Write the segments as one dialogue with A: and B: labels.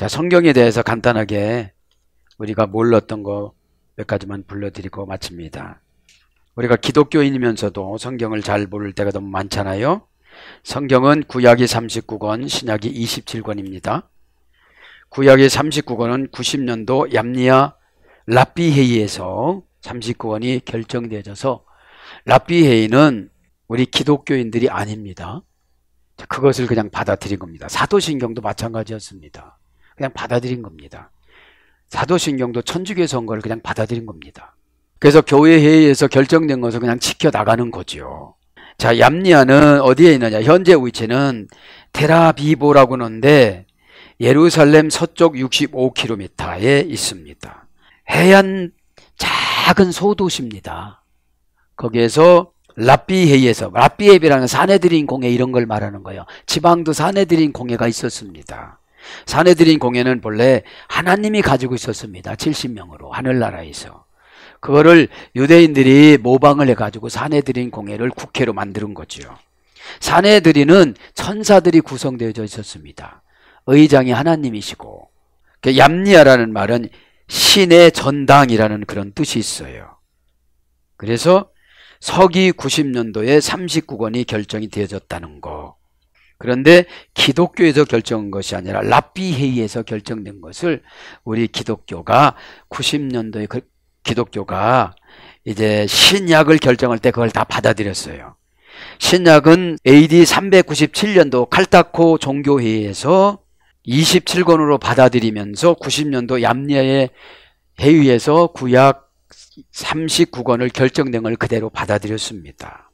A: 자, 성경에 대해서 간단하게 우리가 몰랐던 거 몇 가지만 불러드리고 마칩니다. 우리가 기독교인이면서도 성경을 잘 모를 때가 너무 많잖아요. 성경은 구약이 39권, 신약이 27권입니다. 구약의 39권은 90년도 얌니아 라비 회의에서 39권이 결정되어져서 라비 회의는 우리 기독교인들이 아닙니다. 그것을 그냥 받아들인 겁니다. 사도신경도 마찬가지였습니다. 그냥 받아들인 겁니다. 사도신경도 천주교에서 걸 그냥 받아들인 겁니다. 그래서 교회 회의에서 결정된 것을 그냥 지켜나가는 거죠. 자, 얌리아는 어디에 있느냐? 현재 위치는 테라비보라고 하는데 예루살렘 서쪽 65km에 있습니다. 해안 작은 소도시입니다. 거기에서 라비해에서 라비앱이라는 사내들인 공예 이런 걸 말하는 거예요. 지방도 사내들인 공예가 있었습니다. 사내들인 공예는 본래 하나님이 가지고 있었습니다. 70명으로 하늘나라에서. 그거를 유대인들이 모방을 해가지고 사내들인 공예를 국회로 만드는 거죠. 사내들리는 천사들이 구성되어져 있었습니다. 의장이 하나님이시고 그 얌니아라는 말은 신의 전당이라는 그런 뜻이 있어요. 그래서 서기 90년도에 39권이 결정이 되어졌다는 거. 그런데 기독교에서 결정한 것이 아니라 랍비 회의에서 결정된 것을 우리 기독교가 90년도에 그 기독교가 이제 신약을 결정할 때 그걸 다 받아들였어요. 신약은 AD 397년도 칼타코 종교회의에서 27권으로 받아들이면서 90년도 얌리의 회의에서 구약 39권을 결정된 걸 그대로 받아들였습니다.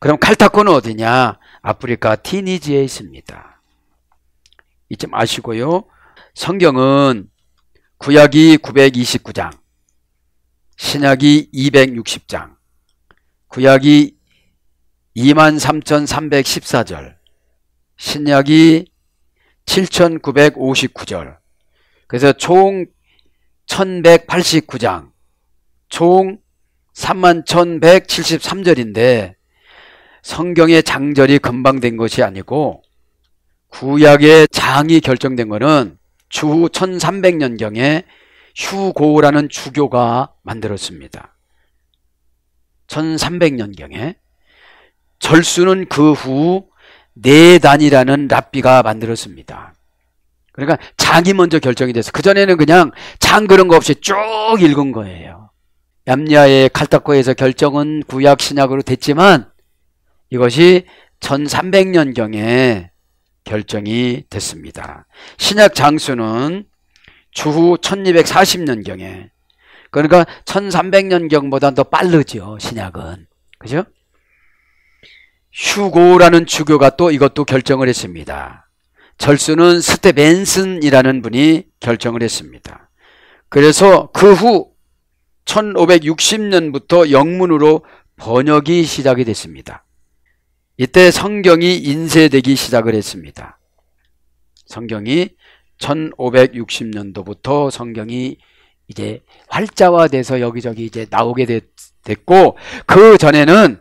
A: 그럼 칼타코는 어디냐? 아프리카 티니지에 있습니다. 잊지 마시고요. 성경은 구약이 929장, 신약이 260장, 구약이 23,314절, 신약이 7,959절. 그래서 총 1,189장, 총 31,173절인데 성경의 장절이 금방 된 것이 아니고 구약의 장이 결정된 것은 주 1300년경에 휴고라는 주교가 만들었습니다. 1300년경에 절수는 그 후 네단이라는 랍비가 만들었습니다. 그러니까 장이 먼저 결정이 돼서 그전에는 그냥 장 그런 거 없이 쭉 읽은 거예요. 얌야의 칼타코에서 결정은 구약 신약으로 됐지만 이것이 1 300년경에 결정이 됐습니다. 신약 장수는 주후 1240년경에 그러니까 1300년경보다 더 빠르죠. 신약은. 그죠? 휴고라는 주교가 또 이것도 결정을 했습니다. 절수는 스테벤슨이라는 분이 결정을 했습니다. 그래서 그 후 1560년부터 영문으로 번역이 시작이 됐습니다. 이때 성경이 인쇄되기 시작을 했습니다. 성경이 1560년도부터 성경이 이제 활자화돼서 여기저기 이제 나오게 됐고 그 전에는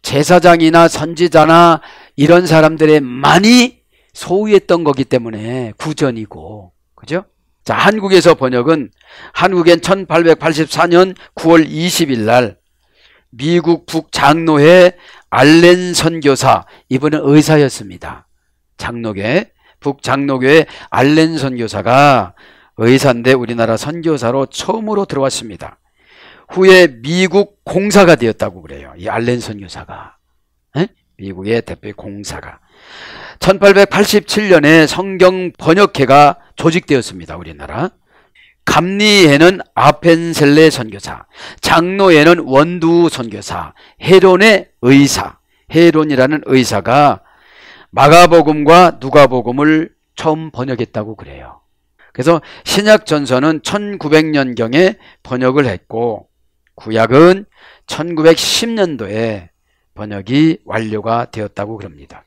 A: 제사장이나 선지자나 이런 사람들의 많이 소유했던 거기 때문에 구전이고 그죠? 자 한국에서 번역은 한국엔 1884년 9월 20일 날 미국 북장로회 알렌 선교사 이분은 의사였습니다. 장로교 북장로교의 알렌 선교사가 의사인데 우리나라 선교사로 처음으로 들어왔습니다. 후에 미국 공사가 되었다고 그래요. 이 알렌 선교사가 미국의 대표 공사가 1887년에 성경 번역회가 조직되었습니다. 우리나라 감리에는 아펜셀레 선교사, 장로에는 원두 선교사, 헤론의 의사, 헤론이라는 의사가 마가복음과 누가복음을 처음 번역했다고 그래요. 그래서 신약 전서는 1900년경에 번역을 했고 구약은 1910년도에 번역이 완료가 되었다고 그럽니다.